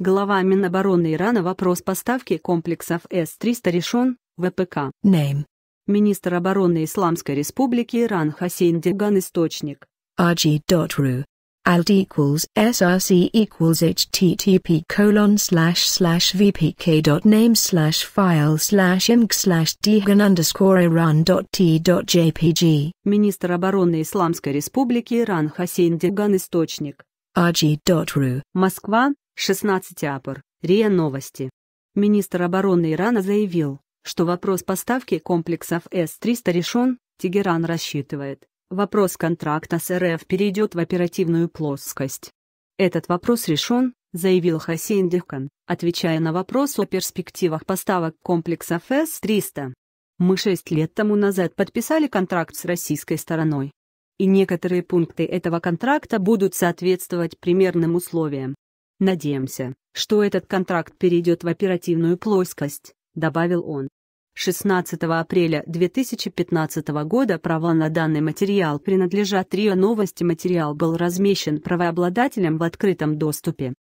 Глава Минобороны Ирана вопрос поставки комплексов С-300 решен, ВПК. Name. Министр обороны Исламской Республики Иран Хасейн Деган Источник. rg.ru. alt equals src equals http colon slash slash vpk name slash file slash img slash digan underscore iran dot t dot jpg. Министр обороны Исламской Республики Иран Хасейн Деган Источник. rg.ru. Москва, 16 апр. РИА Новости. Министр обороны Ирана заявил, что вопрос поставки комплексов С-300 решен, Тегеран рассчитывает, вопрос контракта с РФ перейдет в оперативную плоскость. Этот вопрос решен, заявил Хасейн Дехкан, отвечая на вопрос о перспективах поставок комплексов С-300. Мы шесть лет тому назад подписали контракт с российской стороной. И некоторые пункты этого контракта будут соответствовать примерным условиям, Надеемся, что этот контракт перейдет в оперативную плоскость, добавил он. 16 апреля 2015 года права на данный материал принадлежат РИО Новости. Материал был размещен правообладателем в открытом доступе.